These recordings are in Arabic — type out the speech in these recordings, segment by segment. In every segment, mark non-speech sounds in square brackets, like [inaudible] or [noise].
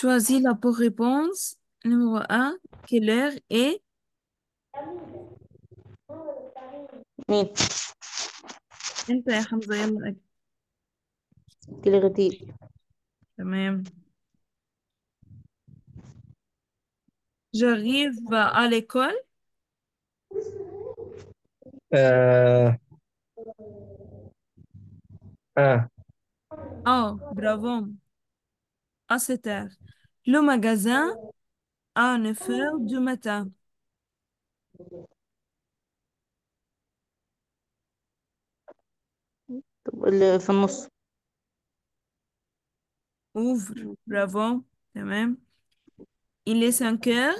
Choisis la bonne réponse. Numéro 1, quelle heure est مين؟ J'arrive à l'école. Euh, ah. Oh, bravo. À ah, cette le magasin à neuf heures du matin. Ouvre, bravo, même. Il est 5 heures,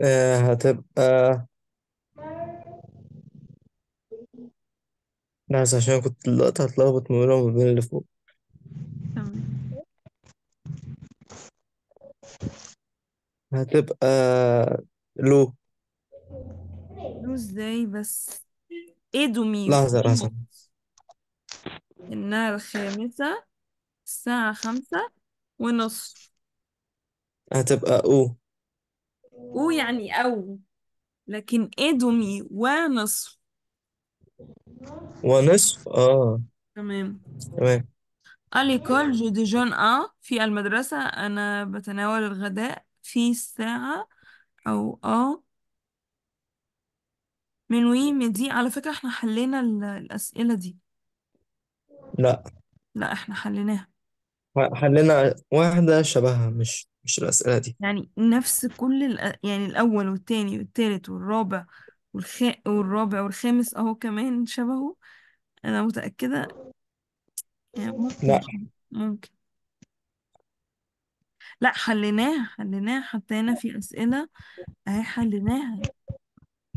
euh, euh. هتبقى لو لو ازاي بس ايه دوميو لحظة لحظة انها الخامسة الساعة خمسة ونصف هتبقى او او يعني او لكن ايه دومي ونصف ونصف اه تمام تمام كول جو ديجون أ في المدرسة أنا بتناول الغداء في الساعة أو آه من ويم دي على فكرة احنا حلينا الأسئلة دي لا لا احنا حليناها حلينا واحدة شبهها مش مش الأسئلة دي يعني نفس كل الأ... يعني الأول والتاني والتالت والرابع والخ... والرابع والخامس أهو كمان شبهه أنا متأكدة يعني ممكن لا ممكن لا حليناها حليناها حطينا في أسئلة اهي حليناها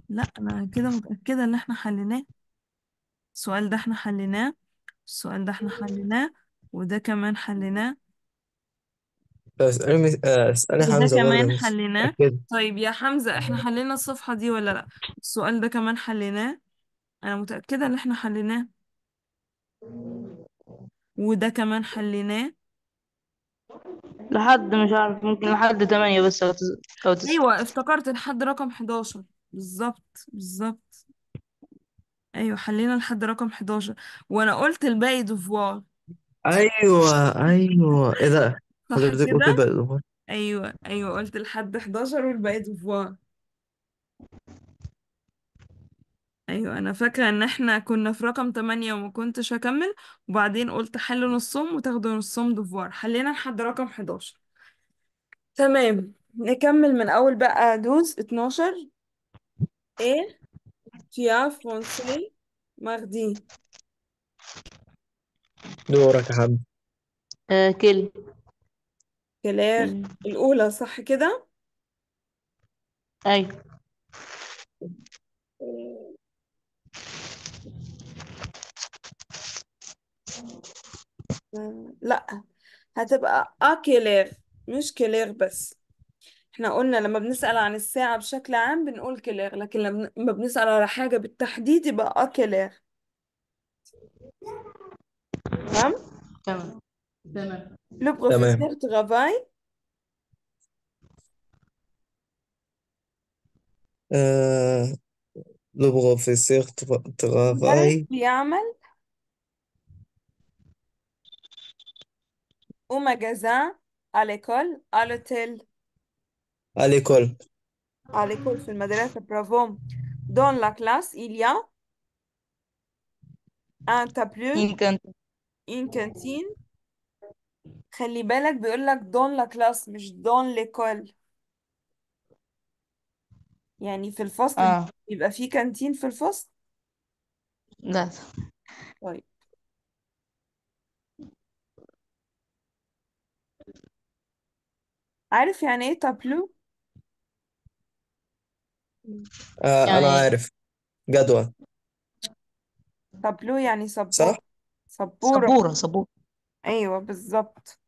لا أنا كده متأكدة إن احنا حليناه السؤال ده احنا حليناه السؤال ده احنا حليناه وده كمان حليناه اسألي اسألي وده حمزة بقى كمان حليناه طيب يا حمزة احنا حلينا الصفحة دي ولا لا السؤال ده كمان حليناه أنا متأكدة إن احنا حليناه وده كمان حليناه لحد مش عارف ممكن لحد تمانية بس أو تسعة أو تسعة ايوه افتكرت لحد رقم 11 بالظبط بالظبط ايوه حلينا لحد رقم 11 وانا قلت الباقي دفوار ايوه ايوه ايه ده صح حضرتك قلت كده بقى ايوه ايوه قلت لحد 11 والباقي دفوار ايوه انا فاكره ان احنا كنا في رقم 8 وما كنتش هكمل وبعدين قلت حلوا نصهم وتاخدوا نصهم دفوار حلينا لحد رقم 11 تمام نكمل من اول بقى دوز 12 ايه تيا فرونسي ماردي دورك يا حبيبي آه كل كلير الاولى صح كده أيوة لا هتبقى اكيلير آه مش كيلير بس احنا قلنا لما بنسأل عن الساعة بشكل عام بنقول كيلير لكن لما بنسأل على حاجة بالتحديد يبقى اكيلير آه تمام تمام تمام تمام لو بروفيسور تمام ترافاي آه... لو بروفيسور ترا- درس ترافاي بيعمل au magasin, à l'école, à l'hôtel. À l'école. À l'école, sur madrasa, bravo. Dans la classe, il y a un tableau une cantine. Une خلي بالك بيقول dans la classe مش dans l'école يعني في الفصل آه. يبقى في كانتين في الفصل لا طيب عارف يعني ايه تابلو آه أنا يعني إيه؟ عارف جدول تابلو يعني صبورة صح؟ سبورة سبورة سبورة ايوه بالظبط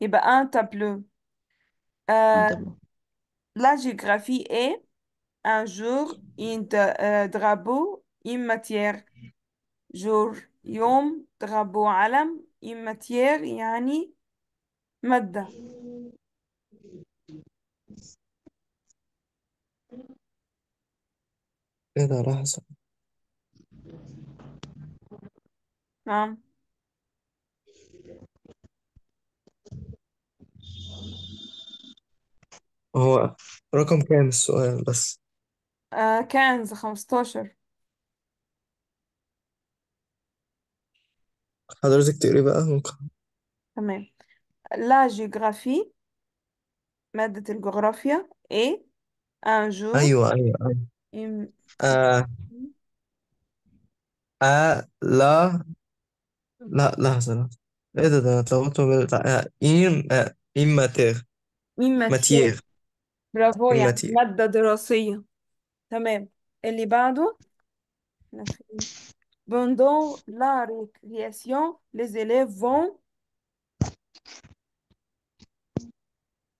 يبقى ان تابلو آه طب la géographie est ان jour ان euh، drapeau une matière جور يوم درابو علم إن ماتيير يعني مادة ايه ده لحظة نعم هو رقم كام السؤال بس آه كنز 15 حضرتك تقري بقى ممكن تمام لا جيوغرافي مادة الجغرافيا et un jour ايوه ايوه ايوه une- آه آه لا لا لحظة لحظة ايه ده ده اتلخبطت ما بين إيم آه، إيم آه، ماتيغ une matière ماتيغ برافو إيم يعني ماتيغ مادة دراسية تمام اللي بعده احنا في- Pendant la récréation, les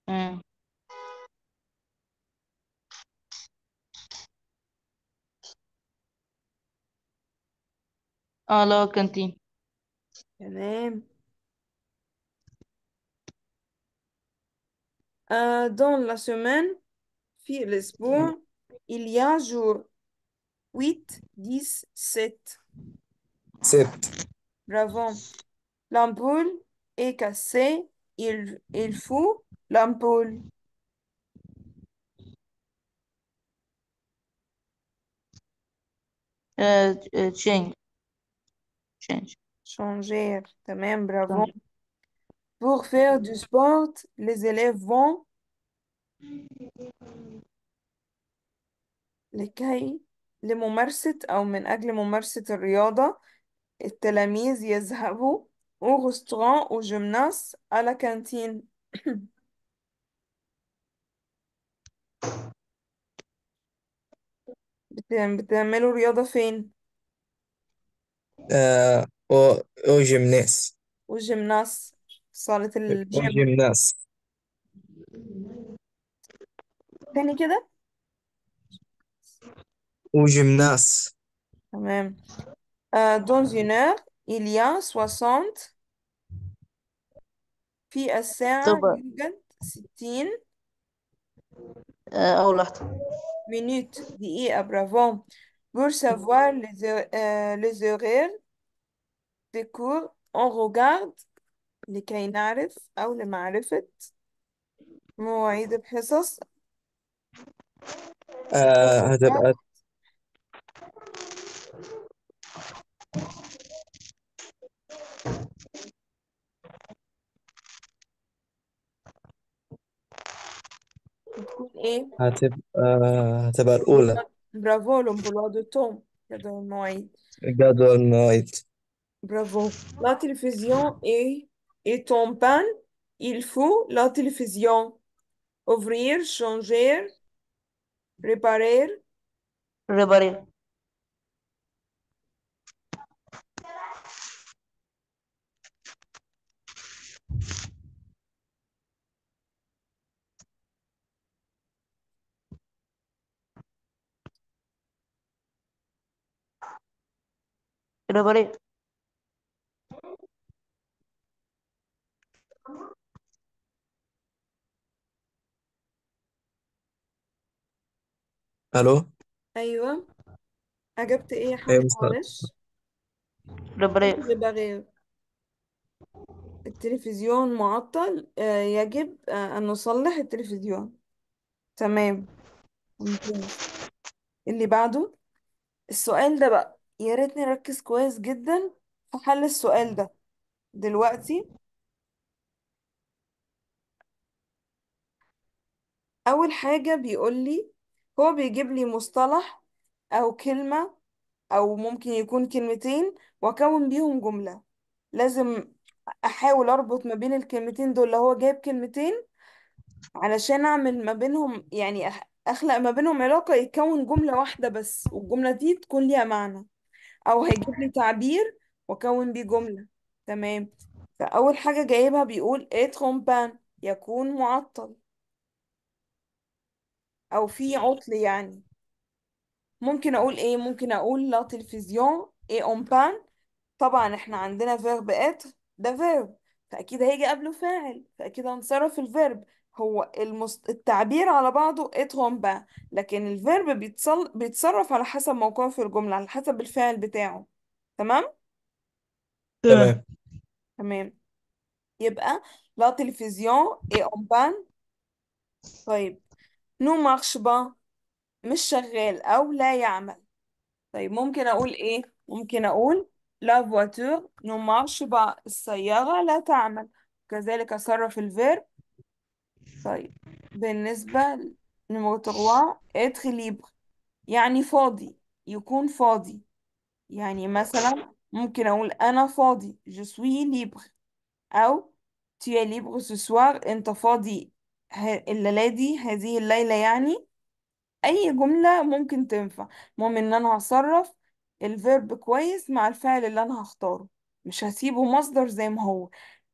Mm. الله euh, dans la semaine, في الأسبوع, il y a jour 8, 10, 7. 7. Bravo. L'ampoule est cassée. Il, il faut L'homme euh, euh, change. Change. Changer. même, bravo. Pour faire du sport, les élèves vont. les لممارسة أو من أجل ممارسة الرياضة التلاميذ يذهبوا au restaurant, au gymnase, à la cantine. [clears throat] بتعملوا رياضة فين آه او وجمناس والجيمناس صالة او الجيم وجمناس تاني كده وجمناس تمام آه dans une heure il y a 60 في الساعة يوجد 60 أول لحظة minute دقيقة برافو pour savoir les, euh, les horaires des cours on regarde لكي نعرف أو لمعرفة مواعيد الحصص هتبقى Et هتبقى الأولى برافو لهم de يدهم Bravo. bravo la télévision est est en panne il faut la télévision ouvrir changer réparer Réparer. الرباعية الو e-, ايوه اجبت ايه يا ايه يا مستر معلش الرباعية التلفزيون معطل آه، يجب آه، ان نصلح التلفزيون تمام ممتاز اللي بعده السؤال ده بقى يا ريتني ركز كويس جدا في حل السؤال ده دلوقتي أول حاجة بيقولي هو بيجيب لي مصطلح أو كلمة أو ممكن يكون كلمتين وأكون بيهم جملة لازم أحاول أربط ما بين الكلمتين دول لو هو جايب كلمتين علشان أعمل ما بينهم يعني أخلق ما بينهم علاقة يتكون جملة واحدة بس والجملة دي تكون ليها معنى او هيجيب لي تعبير واكون بيه جملة تمام فاول حاجة جايبها بيقول اترومبان إيه يكون معطل او في عطل يعني ممكن اقول ايه ممكن اقول لا تلفزيون ايه اون طبعا احنا عندنا فيرب اتر ده فيرب فاكيد هيجي قبله فاعل فاكيد هنصرف الفيرب هو المست... التعبير على بعضه اتهم بقى لكن الفيرب بيتصل... بيتصرف على حسب موقعه في الجملة على حسب الفعل بتاعه تمام تمام تمام يبقى لا تلفزيون اي اون بان طيب نو مارش با مش شغال او لا يعمل طيب ممكن اقول ايه ممكن اقول لا فواتور نو مارش با السيارة لا تعمل كذلك اصرف الفيرب طيب بالنسبة نمرة 3 إتر ليبر يعني فاضي يكون فاضي يعني مثلا ممكن أقول أنا فاضي je suis libre أو tu es libre ce soir أنت فاضي الليلة دي هذه الليلة يعني أي جملة ممكن تنفع المهم إن أنا هصرف الفيرب كويس مع الفعل اللي أنا هختاره مش هسيبه مصدر زي ما هو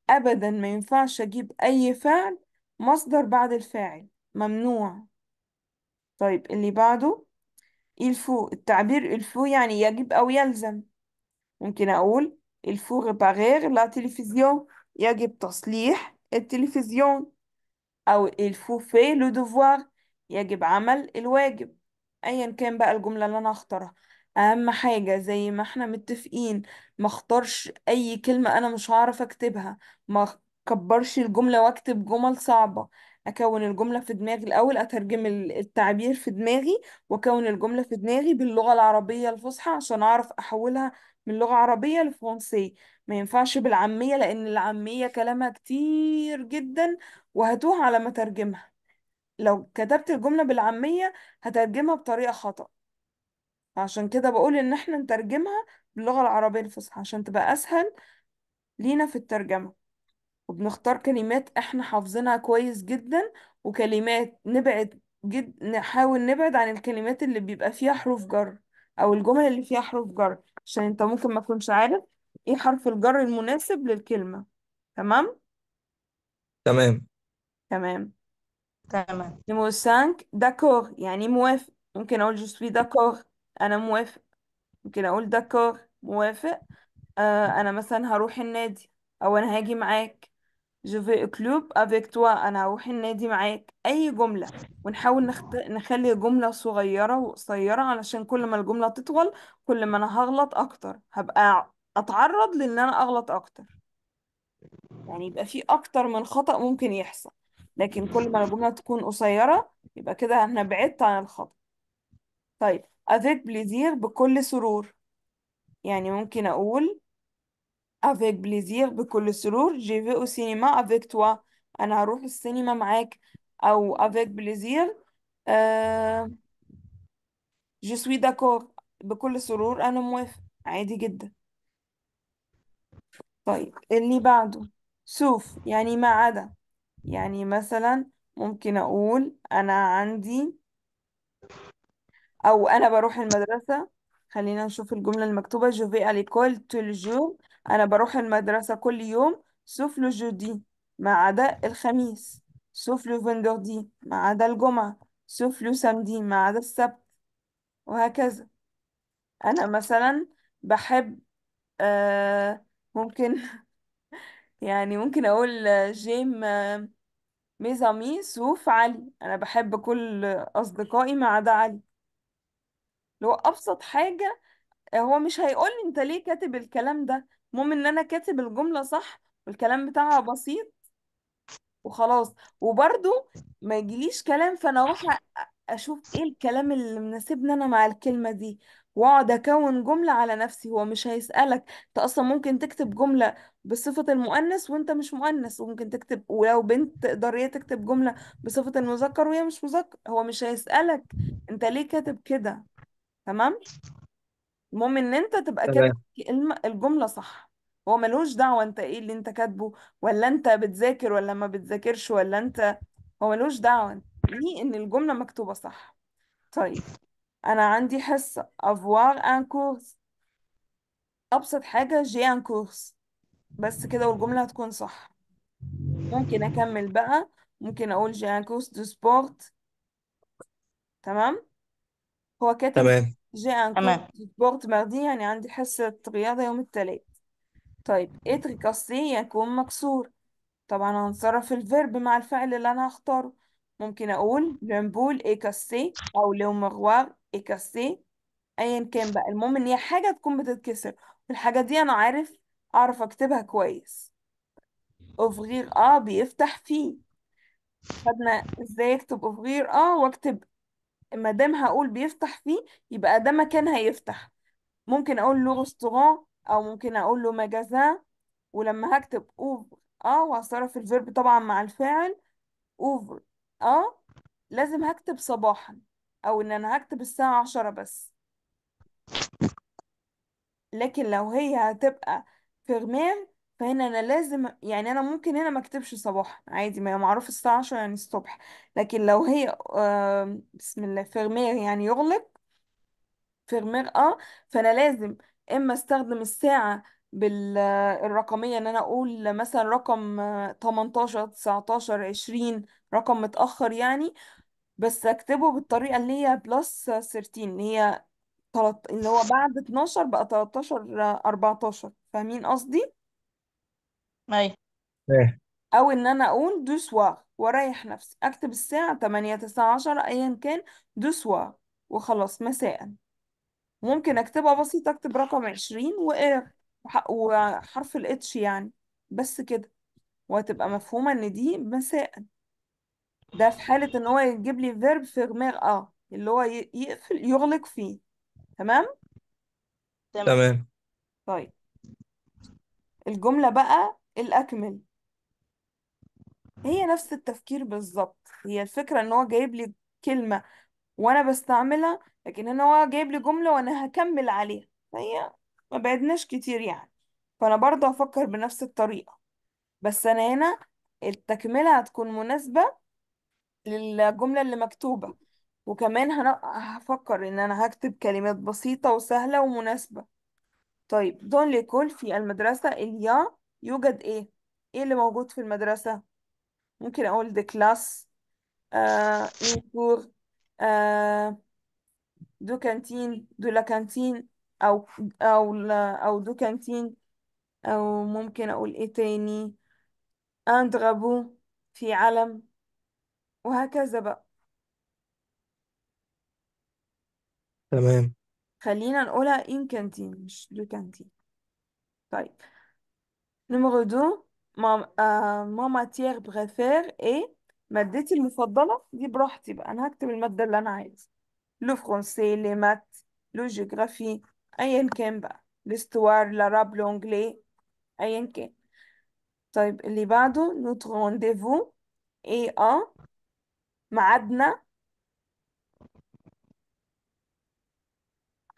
أبدا ما ينفعش أجيب أي فعل مصدر بعد الفاعل ممنوع طيب اللي بعده الفو التعبير الفو يعني يجب أو يلزم ممكن أقول الفو غباغير لا تلفزيون يجب تصليح التلفزيون أو الفو في لو دوفوار يجب عمل الواجب أيا كان بقى الجملة اللي أنا هختارها أهم حاجة زي ما احنا متفقين ما اختارش أي كلمة أنا مش هعرف أكتبها كبرش الجملة واكتب جمل صعبة اكون الجملة في دماغي الاول اترجم ال- التعبير في دماغي واكون الجملة في دماغي باللغة العربية الفصحى عشان اعرف احولها من لغة عربية لفرنسية ما ينفعش بالعامية لان العامية كلامها كتير جدا وهتوه على ما ترجمها لو كتبت الجملة بالعامية هترجمها بطريقة خطأ عشان كده بقول ان احنا نترجمها باللغة العربية الفصحى عشان تبقى اسهل لينا في الترجمة وبنختار كلمات احنا حافظينها كويس جدا وكلمات نبعد جد نحاول نبعد عن الكلمات اللي بيبقى فيها حروف جر او الجمل اللي فيها حروف جر عشان انت ممكن ما تكونش عارف ايه حرف الجر المناسب للكلمة تمام تمام تمام تمام نيميرو داكور يعني موافق ممكن اقول جو سوي داكور انا موافق ممكن اقول داكور موافق آه انا مثلا هروح النادي او انا هاجي معاك جو في كلوب افيك توا انا هروح النادي معاك اي جمله ونحاول نخت... نخلي الجمله صغيره وقصيره علشان كل ما الجمله تطول كل ما انا هغلط اكتر هبقى اتعرض لان انا اغلط اكتر يعني يبقى في اكتر من خطأ ممكن يحصل لكن كل ما الجمله تكون قصيره يبقى كده احنا بعدت عن الخطأ طيب افيك بليزير بكل سرور يعني ممكن اقول Avec plaisir بكل سرور je vais au cinéma avec toi انا هروح السينما معاك او avec plaisir آه... je suis d'accord بكل سرور انا موافق عادي جدا طيب اللي بعده سوف يعني ما عدا يعني مثلا ممكن اقول انا عندي او انا بروح المدرسة خلينا نشوف الجملة المكتوبة je vais à l'école tous les jours أنا بروح المدرسة كل يوم سوف لو جودي ما عدا الخميس سوف لو فندردي ما عدا الجمعة سوف لو سامدي ما عدا السبت وهكذا أنا مثلا بحب آه ممكن [laughs] يعني ممكن أقول جيم ميزامي آه، سوف علي أنا بحب كل أصدقائي ما عدا علي اللي هو أبسط حاجة هو مش هيقول لي انت ليه كاتب الكلام ده المهم ان انا كاتب الجملة صح والكلام بتاعها بسيط وخلاص وبرده ما يجيليش كلام فانا اروح اشوف ايه الكلام اللي مناسبني انا مع الكلمة دي واقعد اكون جملة على نفسي هو مش هيسألك انت اصلا ممكن تكتب جملة بصفة المؤنث وانت مش مؤنث وممكن تكتب ولو بنت تقدر هي تكتب جملة بصفة المذكر وهي مش مذكر هو مش هيسألك انت ليه كاتب كده تمام المهم ان انت تبقى كاتب تمام الم- الجملة صح هو ملوش دعوة انت ايه اللي انت كاتبه ولا انت بتذاكر ولا ما بتذاكرش ولا انت هو ملوش دعوة ليه ان الجملة مكتوبة صح طيب انا عندي حصة avoir un cours ابسط حاجة j'ai un cours بس كده والجملة هتكون صح ممكن اكمل بقى ممكن اقول j'ai un cours de sport تمام هو كاتب تمام جاء ان كورس تمام بورد يعني عندي حصة رياضة يوم الثلاث طيب اتر قصدي يكون مكسور طبعا هنصرف الفيرب مع الفعل اللي انا هختاره ممكن اقول اي كاسي او لومغوار كاسي ايا كان بقى المهم ان هي حاجة تكون بتتكسر والحاجة دي انا عارف اعرف اكتبها كويس اوفغير اه بيفتح فيه خدنا ازاي اكتب اوفغير اه واكتب ما دام هقول بيفتح فيه يبقى ده مكان هيفتح ممكن اقول له ريستوران او ممكن اقول له ماجازان ولما هكتب اوفر اه وهصرف الفيرب طبعا مع الفاعل اوفر اه لازم هكتب صباحا او ان انا هكتب الساعة عشرة بس لكن لو هي هتبقى فيرمير فهنا انا لازم يعني انا ممكن هنا ما اكتبش صباح عادي ما معروف الساعة 10 يعني الصبح لكن لو هي آه بسم الله فيرمير يعني يغلق فيرمير اه فانا لازم اما استخدم الساعة بالرقمية ان انا اقول مثلا رقم 18 19 20 رقم متأخر يعني بس اكتبه بالطريقة اللي هي بلس 13 اللي هي اللي هو بعد 12 بقى 13 14 آه، فاهمين قصدي ايوه ايه او ان انا اقول دو سوار واريح نفسي اكتب الساعة 8 9 10 ايا كان دو سوار وخلاص مساء ممكن اكتبها بسيطة اكتب رقم 20 وإير وحرف الاتش يعني بس كده وهتبقى مفهومة ان دي مساء ده في حالة ان هو يجيب لي فيرب في غمار اه اللي هو يقفل يغلق فيه تمام تمام تمام طيب الجملة بقى الأكمل هي نفس التفكير بالظبط هي الفكرة ان هو جايب لي كلمة وانا بستعملها لكن هنا هو جايب لي جملة وانا هكمل عليها فهي ما بعدناش كتير يعني فانا برضه هفكر بنفس الطريقة بس انا هنا التكملة هتكون مناسبة للجملة اللي مكتوبة وكمان هفكر ان انا هكتب كلمات بسيطة وسهلة ومناسبة طيب دون ليكول في المدرسة إليا يوجد ايه ايه اللي موجود في المدرسة ممكن اقول دي كلاس آه اون إيه كور آه دو كانتين دو لا كانتين او او لا او دو كانتين او ممكن اقول ايه تاني ان درابو في علم وهكذا بقى تمام خلينا نقولها ان كانتين مش دو كانتين طيب نمرو دو ما آه ما ماتيير بريفير ايه مادتي المفضلة دي براحتي بقى انا هكتب المادة اللي انا عايزة لو فرونسي لي مات لو جيوغرافي ايا كان بقى لستوار لراب لونجلي ايا كان طيب اللي بعده نوتر رونديفو اي اه ميعادنا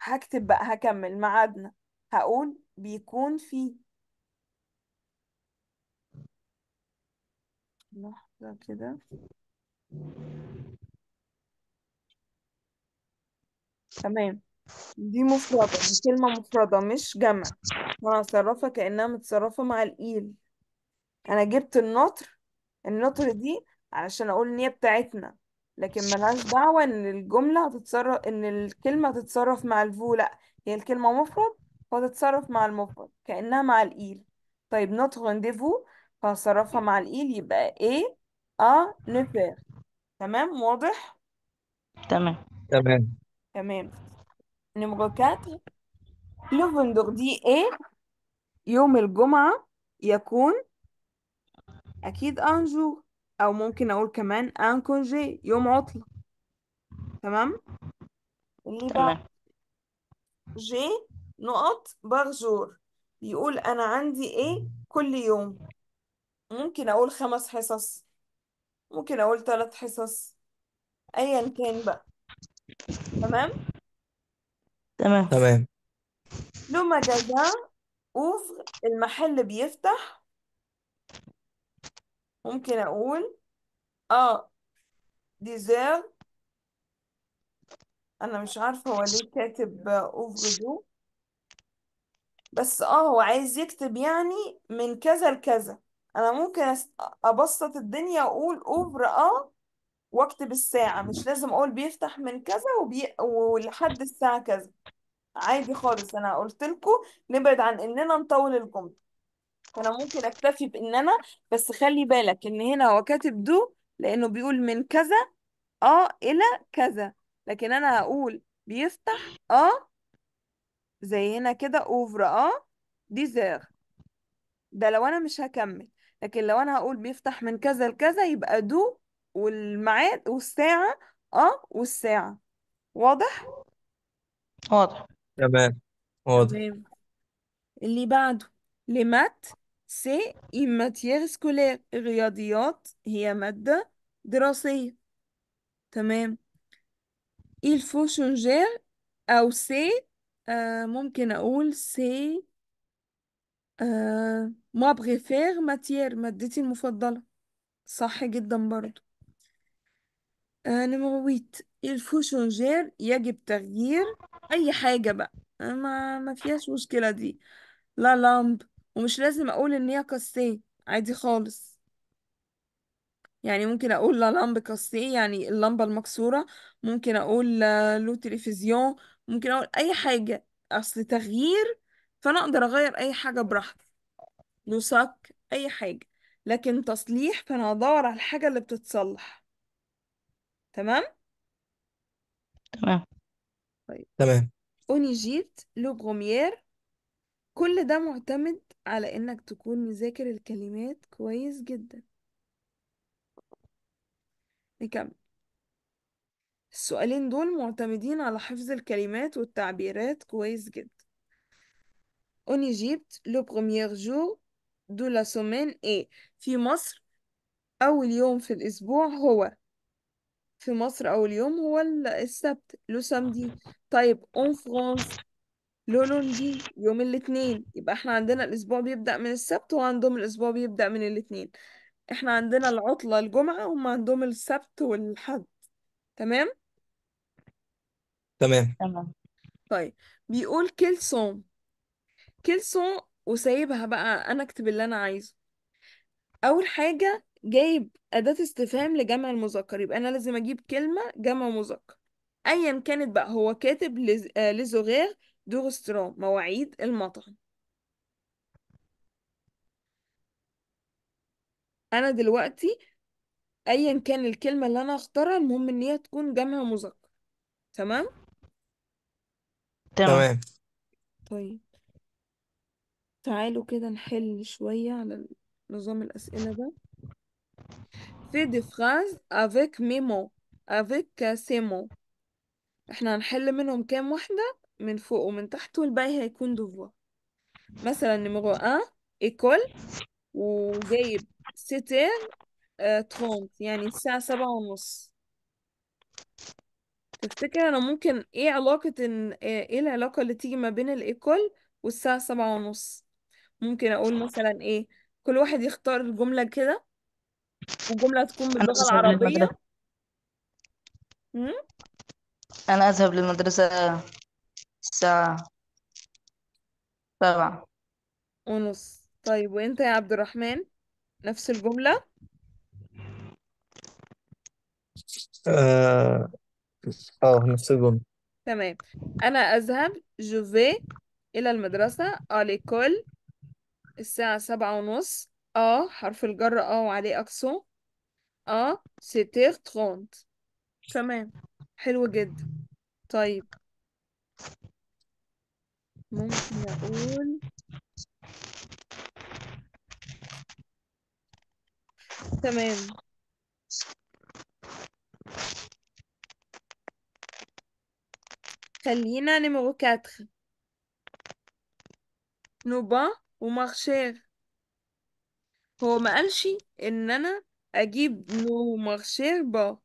هكتب بقى هكمل ميعادنا هقول بيكون فيه لحظة كده تمام دي مفردة دي كلمة مفردة مش جمع أنا متصرفة كأنها متصرفة مع الإيل أنا جبت النطر النطر دي علشان أقول إن هي بتاعتنا لكن ملهاش دعوة إن الجملة هتتصرف إن الكلمة هتتصرف مع الفو لأ هي الكلمة مفرد وهتتصرف مع المفرد كأنها مع الإيل طيب نطر رونديفو فهصرفها مع الإيل يبقى إيه أ لوبير تمام واضح؟ تمام تمام تمام نمرو 4 لو دي إيه يوم الجمعة يكون أكيد أنجو أو ممكن أقول كمان أن كونجي يوم عطلة تمام؟ اللي بعد جي نقط بغجور يقول أنا عندي إيه كل يوم ممكن اقول خمس حصص ممكن اقول ثلاث حصص ايا كان بقى تمام تمام تمام لما جزا اوفر المحل بيفتح ممكن اقول اه ديزير انا مش عارفة هو ليه كاتب اوفر دو بس اه هو عايز يكتب يعني من كذا لكذا انا ممكن أس- ابسط الدنيا واقول اوفر اه واكتب الساعة مش لازم اقول بيفتح من كذا وبي... ولحد الساعة كذا عادي خالص انا قلت لكم نبعد عن اننا نطول الجملة فانا ممكن اكتفي بان انا بس خلي بالك ان هنا هو كاتب دو لانه بيقول من كذا اه الى كذا لكن انا هقول بيفتح اه زي هنا كده اوفر اه ديزير ده لو انا مش هكمل لكن لو انا هقول بيفتح من كذا لكذا يبقى دو والميعاد والساعة اه والساعة واضح واضح تمام واضح تمام اللي بعده لمات سي c'est سكولير الرياضيات هي مادة دراسية تمام il faut changer أو سي آه ممكن أقول سي آه ما بغيفير ماتير مادتي المفضلة صح جدا برضو آه نمرة ويت il يجب تغيير أي حاجة بقى آه، ما ما فيهاش مشكلة دي لا لامب ومش لازم أقول إن هي كاسي عادي خالص يعني ممكن أقول لا لامب كاسي يعني اللمبة المكسورة ممكن أقول لو آه، تلفزيون ممكن أقول أي حاجة أصل تغيير فانا اقدر اغير اي حاجه براحتي لوساك اي حاجه لكن تصليح فانا هدور على الحاجه اللي بتتصلح تمام تمام طيب تمام اونيجيت لو بروميير كل ده معتمد على انك تكون مذاكر الكلمات كويس جدا نكمل السؤالين دول معتمدين على حفظ الكلمات والتعبيرات كويس جدا en Égypte le premier jour de la semaine إيه في مصر أول يوم في الأسبوع هو في مصر أول يوم هو السبت لو سامدي طيب اون فرانس لو لوندي يوم الاثنين يبقى احنا عندنا الأسبوع بيبدأ من السبت وعندهم الأسبوع بيبدأ من الاثنين احنا عندنا العطلة الجمعة وهم عندهم السبت والحد تمام تمام تمام طيب بيقول كل صوم كلسه وسايبها بقى انا اكتب اللي انا عايزه اول حاجه جايب اداه استفهام لجمع المذكر يبقى انا لازم اجيب كلمه جمع مذكر ايا كانت بقى هو كاتب آه، لزوغير دوغسترو مواعيد المطعم انا دلوقتي ايا كان الكلمه اللي انا اختارها المهم ان هي تكون جمع مذكر تمام تمام طيب تعالوا كده نحل شوية على نظام الأسئلة ده في دي فراز افيك ميمو افيك كاسيمو احنا هنحل منهم كام واحدة من فوق ومن تحت والباقي هيكون دفوع مثلا نمرو ان ايكول وجايب ستير آه، ترونت يعني الساعة سبعة ونص تفتكر انا ممكن ايه علاقة ان آه، ايه العلاقة اللي تيجي ما بين الايكول والساعة سبعة ونص ممكن اقول مثلا ايه كل واحد يختار جملة كده وجملة تكون أنا باللغة أذهب العربية للمدرسة مم؟ أنا أذهب للمدرسة الساعة سبعة ونص طيب وانت يا عبد الرحمن نفس الجملة اه آه، نفس الجملة تمام انا اذهب جوفي الى المدرسة à l'école الساعة سبعة ونص اه حرف الجر اه وعليه أكسو اه ستيغ تخونت تمام حلو جدا طيب ممكن أقول تمام خلينا نمرو كاتخ نوبا ومارشال هو ما قالش ان انا اجيب نو مارشير با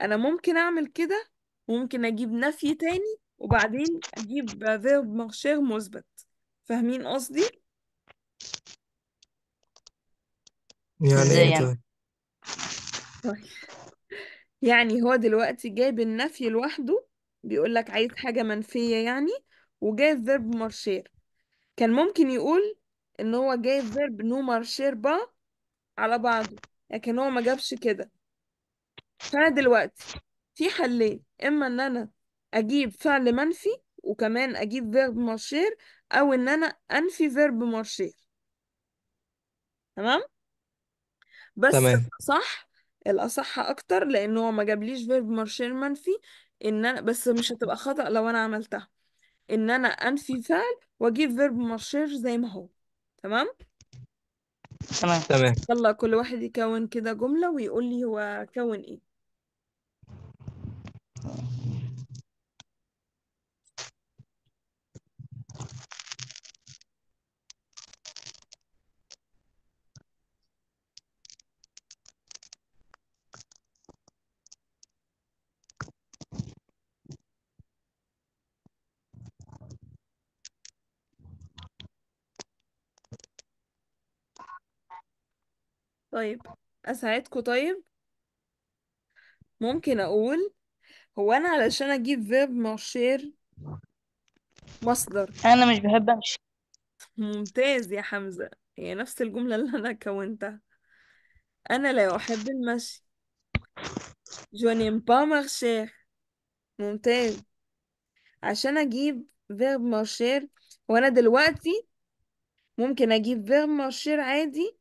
انا ممكن اعمل كده وممكن اجيب نفي تاني وبعدين اجيب فيرب مارشير مثبت فاهمين قصدي يعني إيه ازاي ايه يعني طيب [laughs] يعني هو دلوقتي جايب النفي لوحده بيقول لك عايز حاجة منفية يعني وجايب فيرب مارشير كان ممكن يقول ان هو جايب فيرب نومر شيربا على بعضه لكن هو ما جابش كده فانا دلوقتي في حلين اما ان انا اجيب فعل منفي وكمان اجيب فيرب مارشير او ان انا انفي فيرب مارشير تمام بس تمام صح الاصح اكتر لان هو ما جابليش فيرب مارشير منفي ان انا بس مش هتبقى خطأ لو انا عملتها ان انا انفي فعل واجيب فيرب مشير زي ما هو تمام تمام تمام يلا كل واحد يكون كده جملة ويقول لي هو كون ايه طيب اساعدكوا طيب ممكن اقول هو انا علشان اجيب فيرب مارشير مصدر انا مش بحب امشي ممتاز يا حمزة هي نفس الجملة اللي انا كونتها انا لا احب المشي جو نيم با مارشير ممتاز عشان اجيب فيرب مارشير وانا دلوقتي ممكن اجيب فيرب مارشير عادي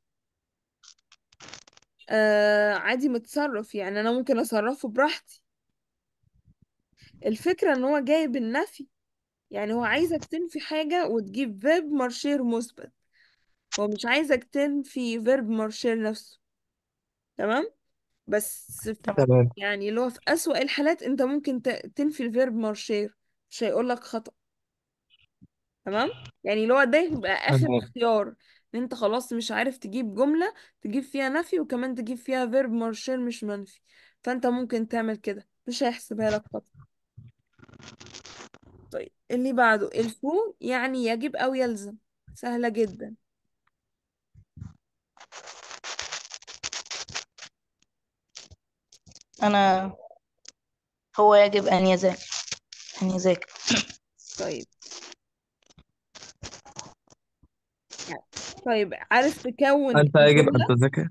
آه عادي متصرف يعني انا ممكن اصرفه براحتي الفكرة ان هو جايب النفي يعني هو عايزك تنفي حاجة وتجيب فيرب مارشير مثبت هو مش عايزك تنفي فيرب مارشير نفسه تمام بس في تمام يعني اللي هو في أسوأ الحالات انت ممكن تنفي الفيرب مارشير مش هيقولك خطأ تمام يعني اللي هو ده يبقى آخر تمام اختيار ان انت خلاص مش عارف تجيب جملة تجيب فيها نفي وكمان تجيب فيها فيرب مارشير مش منفي فانت ممكن تعمل كده مش هيحسبها لك خطأ طيب اللي بعده الفو يعني يجب او يلزم سهلة جدا أنا هو يجب أن يذاكر أن يذاكر طيب طيب عارف تكون أنت يجب أن جملة تذاكر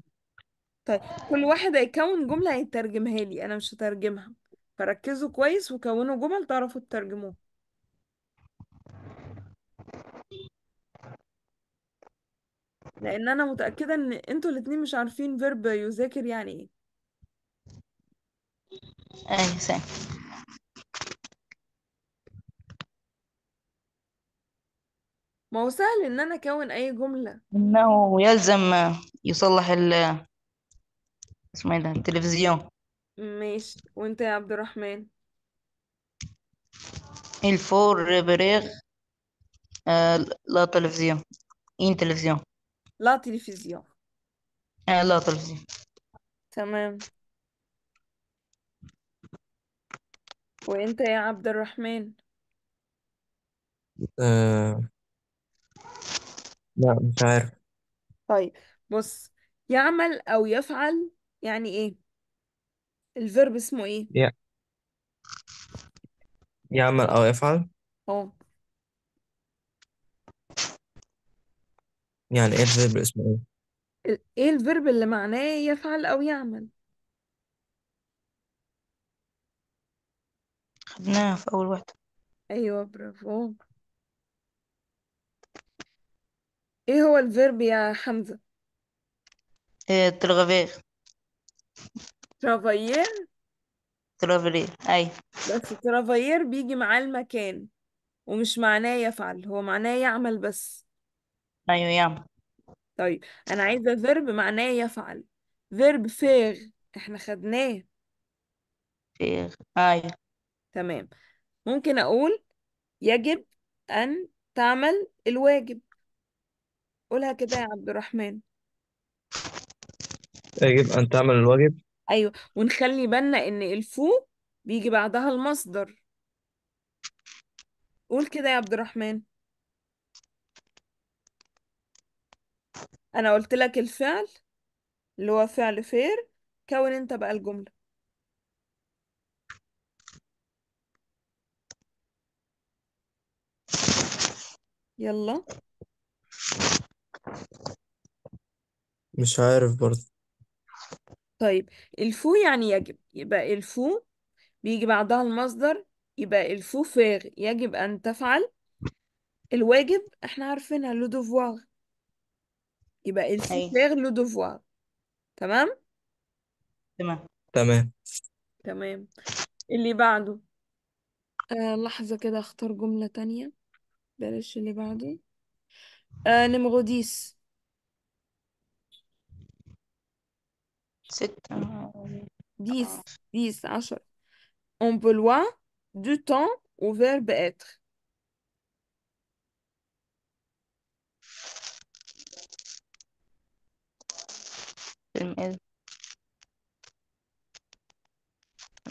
طيب كل واحد هيكون جملة هيترجمها لي أنا مش هترجمها فركزوا كويس وكونوا جمل تعرفوا تترجموها لأن أنا متأكدة إن أنتوا الاتنين مش عارفين فيرب يذاكر يعني إيه ايوه سي ما هو سهل ان انا اكون اي جملة إنه يلزم يصلح ال اسمه إيه ده التلفزيون ماشي وانت يا عبد الرحمن الفور آه، بريغ لا تلفزيون إين تلفزيون لا تلفزيون آه، لا تلفزيون تمام وانت يا عبد الرحمن آه، لا مش عارف طيب بص يعمل أو يفعل يعني إيه الفيرب اسمه إيه يع- يعمل أو يفعل أه يعني إيه الفيرب اسمه إيه إيه الفيرب اللي معناه يفعل أو يعمل خدناها في أول واحدة أيوه برافو ايه هو الفيرب يا حمزة إيه ترافير ترافاير ترافير أي أيوة. بس ترافاير بيجي معاه المكان ومش معناه يفعل هو معناه يعمل بس أيوة يعمل طيب انا عايزة فيرب معناه يفعل فيرب فيغ احنا خدناه فيغ أي أيوة. تمام ممكن اقول يجب ان تعمل الواجب قولها كده يا عبد الرحمن يجب أن تعمل الواجب ايوه ونخلي بالنا ان الفو بيجي بعدها المصدر قول كده يا عبد الرحمن انا قلت لك الفعل اللي هو فعل فير كون انت بقى الجملة يلا مش عارف برضه طيب الفو يعني يجب يبقى الفو بيجي بعدها المصدر يبقى الفو فيغ يجب أن تفعل الواجب احنا عارفينها لو دوفوار يبقى الفو ايوه فيغ لو دوفوار تمام تمام تمام تمام اللي بعده آه لحظة كده اختار جملة تانية بلاش اللي بعده Euh, numéro 10. C'est un... 10, 10, ah. On peut loin du temps au verbe être.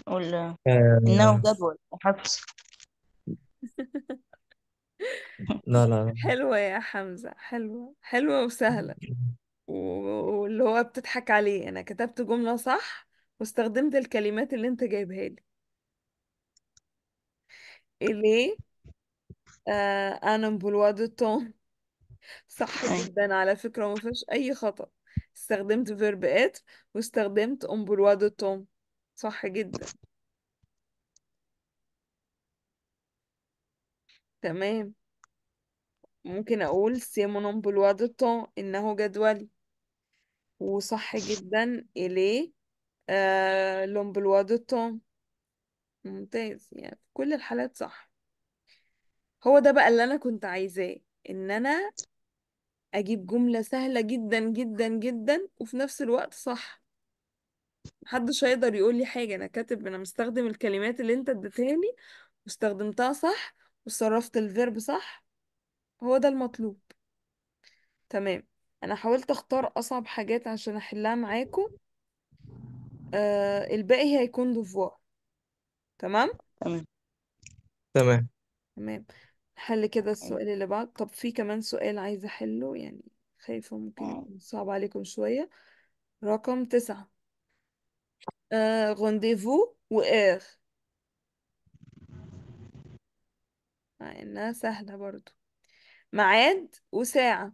نقول ناو دبل لا [laughs] لا حلوة يا حمزة حلوة حلوة وسهلة واللي هو بتضحك عليه أنا كتبت جملة صح واستخدمت الكلمات اللي أنت جايبها لي إليه آه أنا دو تون صح جدا على فكرة ما فيهاش أي خطأ استخدمت فيرب إت واستخدمت أم دو تون صح جدا تمام ممكن أقول سي mon دو de إنه جدولي وصح جدا إليه آه l'emploi دو تون ممتاز يعني كل الحالات صح هو ده بقى اللي أنا كنت عايزاه إن أنا أجيب جملة سهلة جدا جدا جدا وفي نفس الوقت صح محدش هيقدر يقول لي حاجة أنا كاتب أنا مستخدم الكلمات اللي أنت اديتها لي واستخدمتها صح وصرفت الفيرب صح هو ده المطلوب تمام انا حاولت اختار اصعب حاجات عشان احلها معاكم آه الباقي هيكون دوفوار تمام تمام تمام تمام حل كده أيوة. السؤال اللي بعد طب في كمان سؤال عايزة أحله يعني خايفة ممكن آه. يكون صعب عليكم شوية رقم تسعة آه غونديفو وآخ مع انها سهلة برضو ميعاد وساعة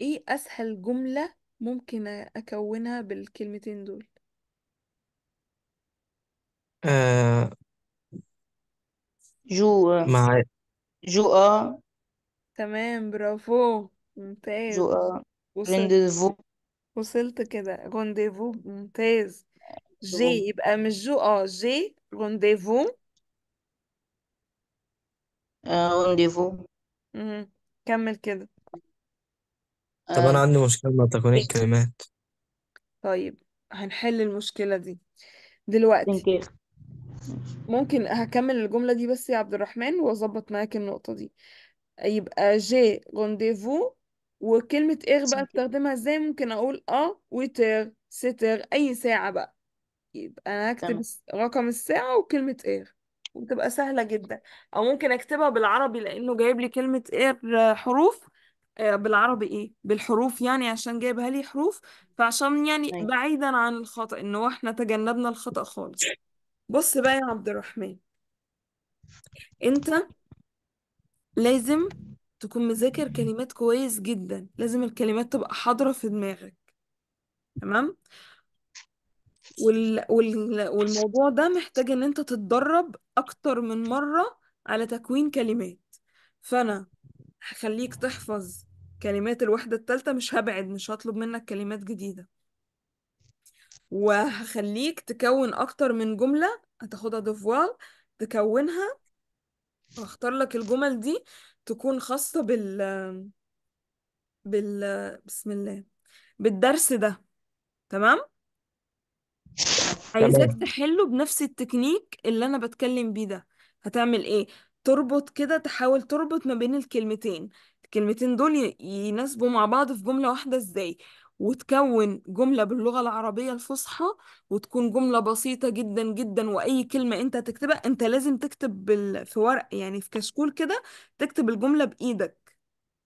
ايه اسهل جملة ممكن اكونها بالكلمتين دول آه جوع مع جوع تمام برافو ممتاز جوع وصلت رينديفو وصلت كده رونديفو ممتاز جي يبقى مش جو اه جي رونديفو رونديفو كمل كده آه. طب أنا عندي مشكلة مع تقنية الكلمات طيب هنحل المشكلة دي دلوقتي ممكن هكمل الجملة دي بس يا عبد الرحمن واظبط معاك النقطة دي يبقى جي رونديفو وكلمة اغ بقى استخدمها ازاي ممكن اقول اه وتر ستر اي ساعة بقى يبقى انا هكتب تمام رقم الساعة وكلمة اغ وتبقى سهلة جدا او ممكن اكتبها بالعربي لانه جايب لي كلمة اغ حروف آه، بالعربي ايه بالحروف يعني عشان جايبها لي حروف فعشان يعني أيوة. بعيدا عن الخطأ انه احنا تجنبنا الخطأ خالص بص بقى يا عبد الرحمن انت لازم تكون مذاكر كلمات كويس جدا لازم الكلمات تبقى حاضرة في دماغك تمام وال... وال... والموضوع ده محتاج ان انت تتدرب اكتر من مرة على تكوين كلمات فانا هخليك تحفظ كلمات الوحدة التالتة مش هبعد مش هطلب منك كلمات جديدة وهخليك تكون اكتر من جملة هتاخدها دوفوار تكونها واختار لك الجمل دي تكون خاصة بال بال بسم الله بالدرس ده تمام عايزاك تحله بنفس التكنيك اللي انا بتكلم بيه ده هتعمل ايه تربط كده تحاول تربط ما بين الكلمتين الكلمتين دول يناسبوا مع بعض في جملة واحدة ازاي وتكون جملة باللغة العربية الفصحى وتكون جملة بسيطة جدا جدا وأي كلمة أنت هتكتبها أنت لازم تكتب بال... في ورق يعني في كشكول كده تكتب الجملة بإيدك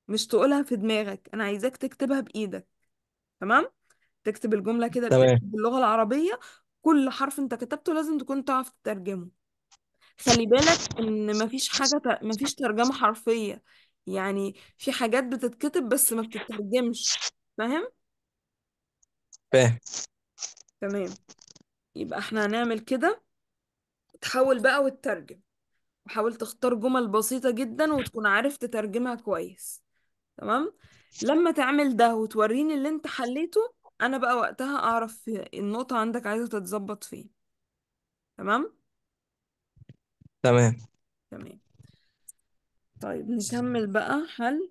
مش تقولها في دماغك أنا عايزاك تكتبها بإيدك تمام تكتب الجملة كده بإيدك تمام باللغة العربية كل حرف أنت كتبته لازم تكون تعرف تترجمه خلي بالك إن مفيش حاجة ت... مفيش ترجمة حرفية يعني في حاجات بتتكتب بس ما بتترجمش فاهم فاهم تمام يبقى احنا هنعمل كده تحاول بقى وتترجم وحاول تختار جمل بسيطة جدا وتكون عارف تترجمها كويس تمام لما تعمل ده وتوريني اللي انت حليته انا بقى وقتها اعرف النقطة عندك عايزة تتظبط فين تمام تمام تمام طيب نكمل بقى حل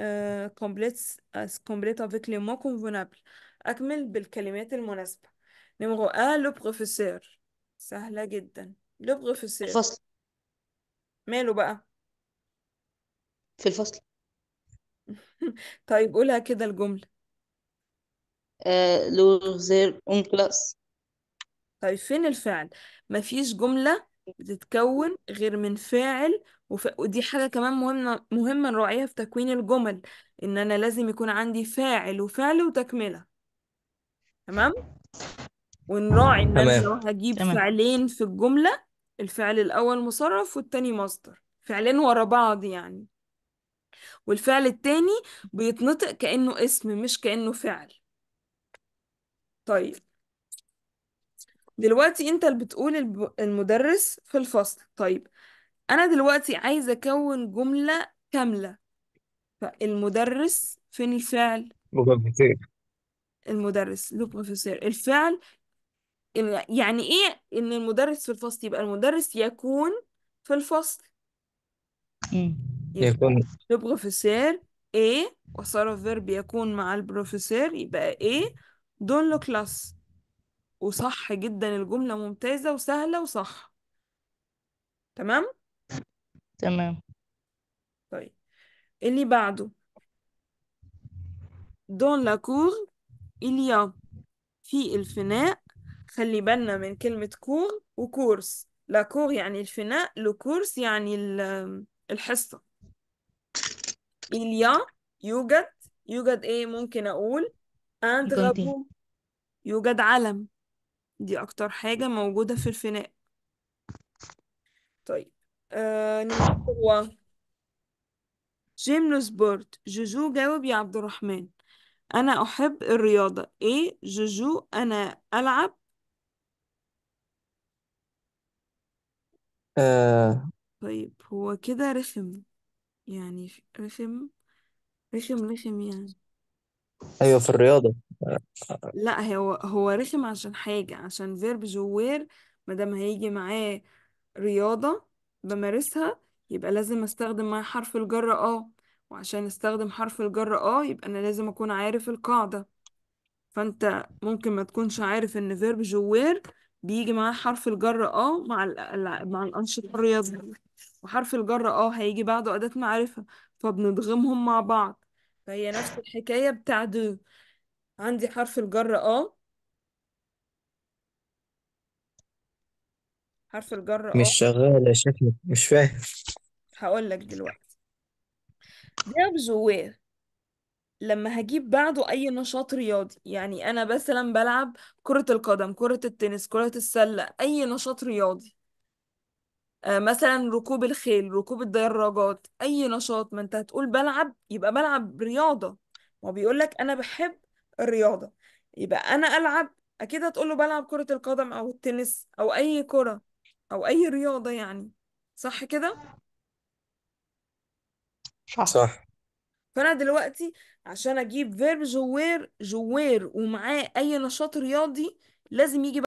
آه، complete as آه، complete avec les mots convenables أكمل بالكلمات المناسبة نمرو أ لو بروفيسور سهلة جدا لو بروفيسور الفصل ماله بقى في الفصل [laughs] طيب قولها كده الجملة لو لوزير اون كلاس طيب فين الفعل مفيش جملة بتتكون غير من فاعل وف... ودي حاجة كمان مهمة مهمة نراعيها في تكوين الجمل إن أنا لازم يكون عندي فاعل وفعل وتكملة تمام ونراعي ان انا تمام هجيب تمام فعلين في الجملة الفعل الاول مصرف والتاني مصدر فعلين ورا بعض يعني والفعل التاني بيتنطق كأنه اسم مش كأنه فعل طيب دلوقتي انت اللي بتقول المدرس في الفصل طيب انا دلوقتي عايزة اكون جملة كاملة فالمدرس فين الفعل مدرسين المدرس لو بروفيسور الفعل يعني ايه ان المدرس في الفصل يبقى المدرس يكون في الفصل يبقى يكون لو بروفيسور ايه وصار الفيرب يكون مع البروفيسور يبقى ايه دون لو كلاس وصح جدا الجملة ممتازة وسهلة وصح تمام تمام طيب اللي بعده دون لا كور إليا في الفناء خلي بالنا من كلمة كور وكورس لا كور يعني الفناء لو كورس يعني الحصة إليا يوجد يوجد إيه ممكن أقول أنت إيه؟ يوجد علم دي أكتر حاجة موجودة في الفناء طيب آه هو جيم بورد جوجو جاوب يا عبد الرحمن أنا أحب الرياضة إيه جوجو أنا ألعب آه طيب هو كده رخم يعني رخم رخم رخم يعني ايوه في الرياضه لا هو هو رخم عشان حاجة عشان فيرب جوير مادام هيجي معاه رياضة بمارسها يبقى لازم استخدم معاه حرف الجر اه وعشان استخدم حرف الجر اه يبقى انا لازم اكون عارف القاعدة فانت ممكن ما تكونش عارف ان فيرب جوير بيجي معاه حرف الجر اه مع مع الانشطه الرياضيه وحرف الجر اه هيجي بعده اداه معرفه فبندغمهم مع بعض فهي نفس الحكايه بتاع دو عندي حرف الجر اه حرف الجر آه. مش اه شغالة شكلك مش فاهم هقول لك دلوقتي جاب جواه لما هجيب بعده اي نشاط رياضي يعني انا مثلا بلعب كرة القدم كرة التنس كرة السلة اي نشاط رياضي آه، مثلا ركوب الخيل ركوب الدراجات اي نشاط ما انت هتقول بلعب يبقى بلعب رياضة ما بيقولك انا بحب الرياضة يبقى انا العب اكيد هتقول له بلعب كرة القدم او التنس او اي كرة او اي رياضة يعني صح كده صح صح فانا دلوقتي عشان اجيب فيرب جوير جوير ومعاه اي نشاط رياضي لازم يجي